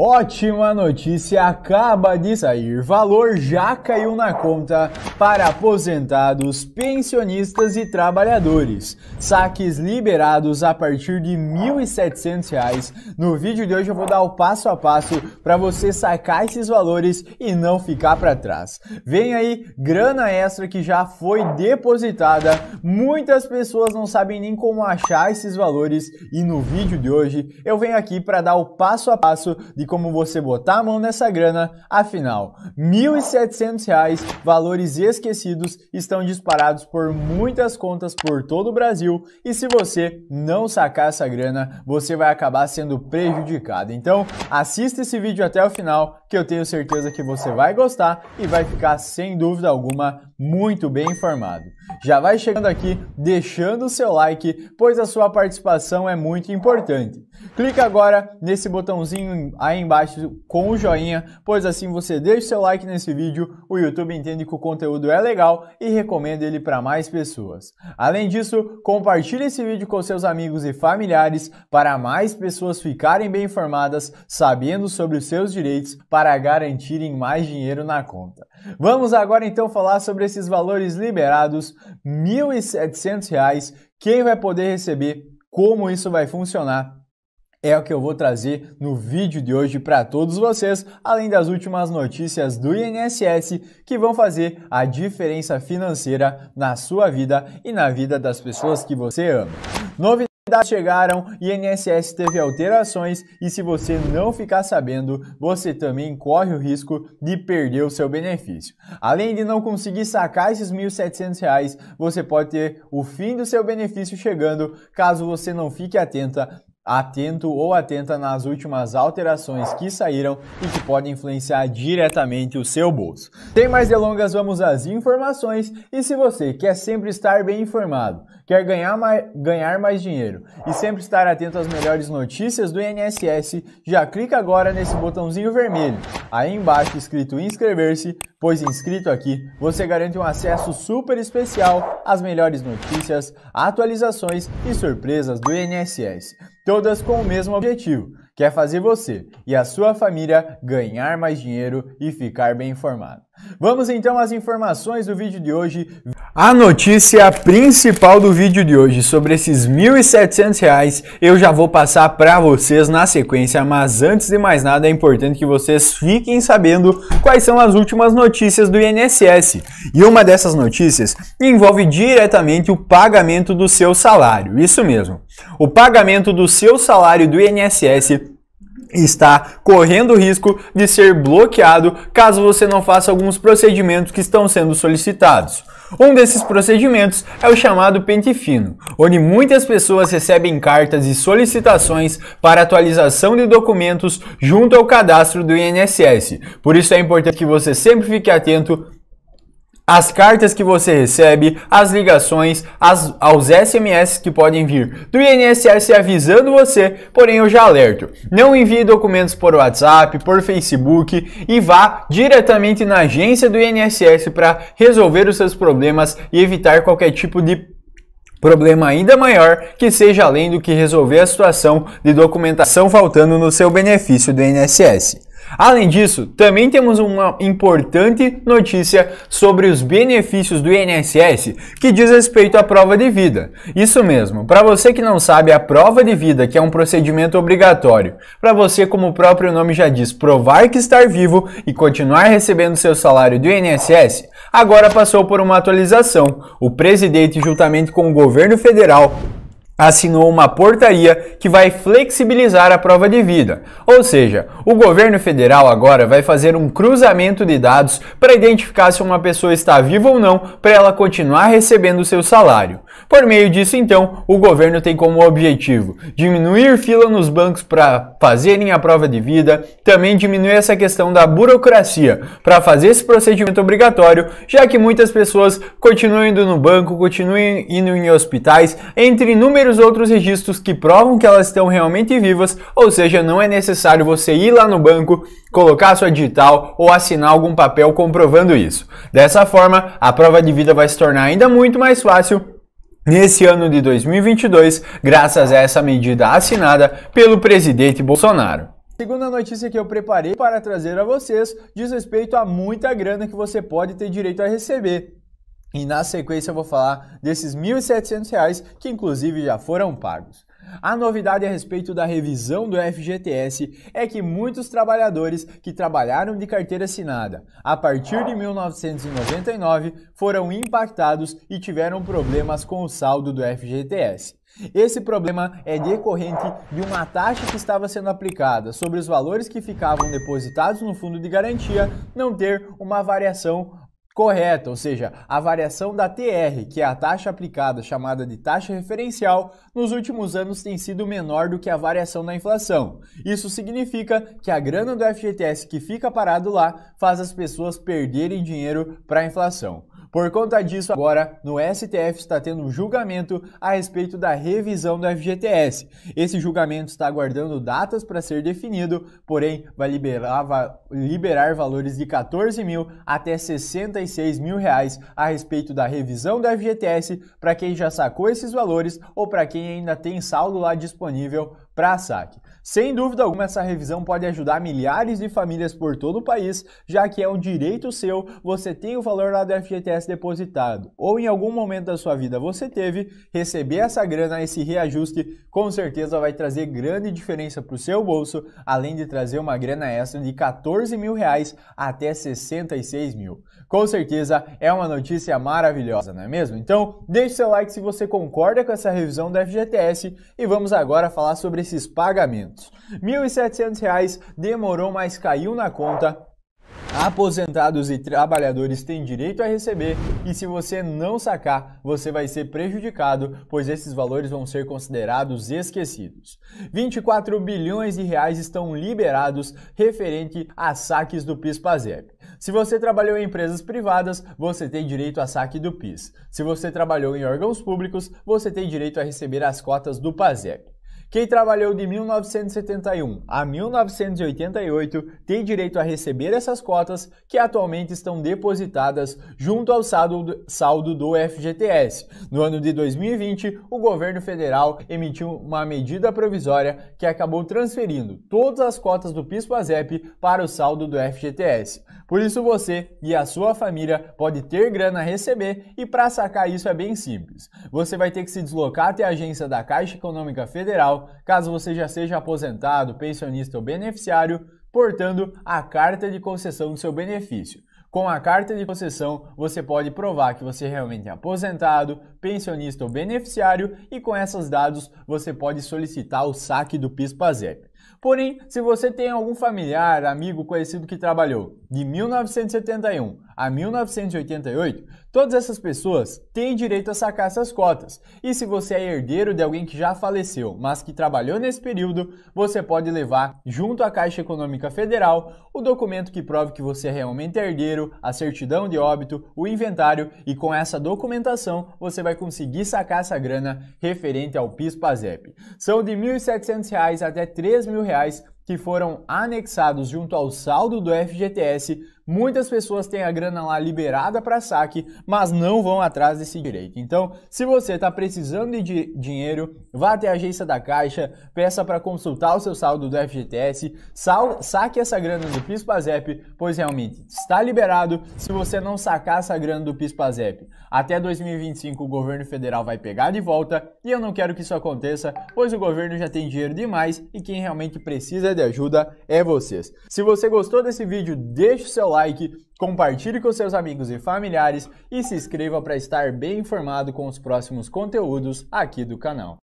Ótima notícia acaba de sair. Valor já caiu na conta para aposentados, pensionistas e trabalhadores. Saques liberados a partir de R$ 1.700. No vídeo de hoje eu vou dar o passo a passo para você sacar esses valores e não ficar para trás. Vem aí grana extra que já foi depositada. Muitas pessoas não sabem nem como achar esses valores e no vídeo de hoje eu venho aqui para dar o passo a passo de como você botar a mão nessa grana, afinal, R$ 1.700, valores esquecidos, estão disparados por muitas contas por todo o Brasil e se você não sacar essa grana, você vai acabar sendo prejudicado. Então, assista esse vídeo até o final, que eu tenho certeza que você vai gostar e vai ficar sem dúvida alguma muito bem informado. Já vai chegando aqui, deixando o seu like, pois a sua participação é muito importante. Clica agora nesse botãozinho aí embaixo com o joinha, pois assim você deixa seu like nesse vídeo, o YouTube entende que o conteúdo é legal e recomenda ele para mais pessoas. Além disso, compartilhe esse vídeo com seus amigos e familiares para mais pessoas ficarem bem informadas, sabendo sobre os seus direitos para garantirem mais dinheiro na conta. Vamos agora então falar sobre esses valores liberados, R$ 1.700, quem vai poder receber, como isso vai funcionar, é o que eu vou trazer no vídeo de hoje para todos vocês, além das últimas notícias do INSS que vão fazer a diferença financeira na sua vida e na vida das pessoas que você ama. Novidade Dados chegaram, INSS teve alterações e se você não ficar sabendo, você também corre o risco de perder o seu benefício. Além de não conseguir sacar esses R$ 1.700, você pode ter o fim do seu benefício chegando caso você não fique atenta atento ou atenta nas últimas alterações que saíram e que podem influenciar diretamente o seu bolso. Sem mais delongas, vamos às informações e se você quer sempre estar bem informado, quer ganhar mais, ganhar mais dinheiro e sempre estar atento às melhores notícias do INSS, já clica agora nesse botãozinho vermelho, aí embaixo escrito inscrever-se, pois inscrito aqui você garante um acesso super especial às melhores notícias, atualizações e surpresas do INSS todas com o mesmo objetivo, que é fazer você e a sua família ganhar mais dinheiro e ficar bem informado. Vamos então às informações do vídeo de hoje. A notícia principal do vídeo de hoje sobre esses R$ 1.700 eu já vou passar para vocês na sequência, mas antes de mais nada é importante que vocês fiquem sabendo quais são as últimas notícias do INSS. E uma dessas notícias envolve diretamente o pagamento do seu salário. Isso mesmo. O pagamento do seu salário do INSS está correndo o risco de ser bloqueado caso você não faça alguns procedimentos que estão sendo solicitados. Um desses procedimentos é o chamado pente fino, onde muitas pessoas recebem cartas e solicitações para atualização de documentos junto ao cadastro do INSS. Por isso é importante que você sempre fique atento as cartas que você recebe, as ligações, as, aos SMS que podem vir do INSS é avisando você, porém eu já alerto, não envie documentos por WhatsApp, por Facebook e vá diretamente na agência do INSS para resolver os seus problemas e evitar qualquer tipo de problema ainda maior que seja além do que resolver a situação de documentação faltando no seu benefício do INSS. Além disso, também temos uma importante notícia sobre os benefícios do INSS que diz respeito à prova de vida. Isso mesmo, para você que não sabe, a prova de vida, que é um procedimento obrigatório, para você, como o próprio nome já diz, provar que está vivo e continuar recebendo seu salário do INSS, agora passou por uma atualização. O presidente, juntamente com o governo federal, assinou uma portaria que vai flexibilizar a prova de vida. Ou seja, o governo federal agora vai fazer um cruzamento de dados para identificar se uma pessoa está viva ou não para ela continuar recebendo seu salário. Por meio disso, então, o governo tem como objetivo diminuir fila nos bancos para fazerem a prova de vida, também diminuir essa questão da burocracia para fazer esse procedimento obrigatório, já que muitas pessoas continuam indo no banco, continuam indo em hospitais, entre inúmeros outros registros que provam que elas estão realmente vivas, ou seja, não é necessário você ir lá no banco, colocar sua digital ou assinar algum papel comprovando isso. Dessa forma, a prova de vida vai se tornar ainda muito mais fácil nesse ano de 2022, graças a essa medida assinada pelo presidente Bolsonaro. Segunda notícia que eu preparei para trazer a vocês diz respeito a muita grana que você pode ter direito a receber. E na sequência eu vou falar desses R$ 1.700 reais que inclusive já foram pagos. A novidade a respeito da revisão do FGTS é que muitos trabalhadores que trabalharam de carteira assinada a partir de 1999 foram impactados e tiveram problemas com o saldo do FGTS. Esse problema é decorrente de uma taxa que estava sendo aplicada sobre os valores que ficavam depositados no fundo de garantia não ter uma variação correta, ou seja, a variação da TR, que é a taxa aplicada chamada de taxa referencial, nos últimos anos tem sido menor do que a variação da inflação. Isso significa que a grana do FGTS que fica parado lá faz as pessoas perderem dinheiro para a inflação. Por conta disso, agora no STF está tendo um julgamento a respeito da revisão do FGTS. Esse julgamento está aguardando datas para ser definido, porém vai liberar, vai liberar valores de 14 mil até 66 mil reais a respeito da revisão do FGTS para quem já sacou esses valores ou para quem ainda tem saldo lá disponível para saque. Sem dúvida alguma, essa revisão pode ajudar milhares de famílias por todo o país, já que é um direito seu, você tem o valor lá do FGTS depositado, ou em algum momento da sua vida você teve, receber essa grana, esse reajuste, com certeza vai trazer grande diferença para o seu bolso, além de trazer uma grana extra de 14 mil reais até 66 mil. Com certeza é uma notícia maravilhosa, não é mesmo? Então, deixe seu like se você concorda com essa revisão do FGTS e vamos agora falar sobre esses pagamentos rendimentos. R$ 1.700 demorou, mas caiu na conta Aposentados e trabalhadores têm direito a receber e se você não sacar, você vai ser prejudicado, pois esses valores vão ser considerados esquecidos. 24 bilhões de reais estão liberados referente a saques do PIS/PASEP. Se você trabalhou em empresas privadas, você tem direito a saque do PIS. Se você trabalhou em órgãos públicos, você tem direito a receber as cotas do PASEP. Quem trabalhou de 1971 a 1988 tem direito a receber essas cotas que atualmente estão depositadas junto ao saldo, do FGTS. No ano de 2020, o governo federal emitiu uma medida provisória que acabou transferindo todas as cotas do PIS/PASEP para o saldo do FGTS. Por isso você e a sua família pode ter grana a receber e para sacar isso é bem simples. Você vai ter que se deslocar até a agência da Caixa Econômica Federal caso você já seja aposentado, pensionista ou beneficiário, portando a carta de concessão do seu benefício. Com a carta de concessão, você pode provar que você é realmente é aposentado, pensionista ou beneficiário e com esses dados você pode solicitar o saque do PIS-PASEP. Porém, se você tem algum familiar, amigo, conhecido que trabalhou de 1971 a 1988, todas essas pessoas têm direito a sacar essas cotas. E se você é herdeiro de alguém que já faleceu, mas que trabalhou nesse período, você pode levar junto à Caixa Econômica Federal o documento que prove que você é realmente herdeiro, a certidão de óbito, o inventário e com essa documentação você vai conseguir sacar essa grana referente ao PIS/PASEP. São de R$ 1.700 até R$ 3.000 reais que foram anexados junto ao saldo do FGTS Muitas pessoas têm a grana lá liberada para saque, mas não vão atrás desse direito. Então, se você está precisando de dinheiro, vá até a agência da Caixa, peça para consultar o seu saldo do FGTS, sal, saque essa grana do PIS/PASEP, pois realmente está liberado se você não sacar essa grana do PIS/PASEP. Até 2025 o governo federal vai pegar de volta e eu não quero que isso aconteça, pois o governo já tem dinheiro demais e quem realmente precisa de ajuda é vocês. Se você gostou desse vídeo, deixe o seu like like, compartilhe com seus amigos e familiares e se inscreva para estar bem informado com os próximos conteúdos aqui do canal.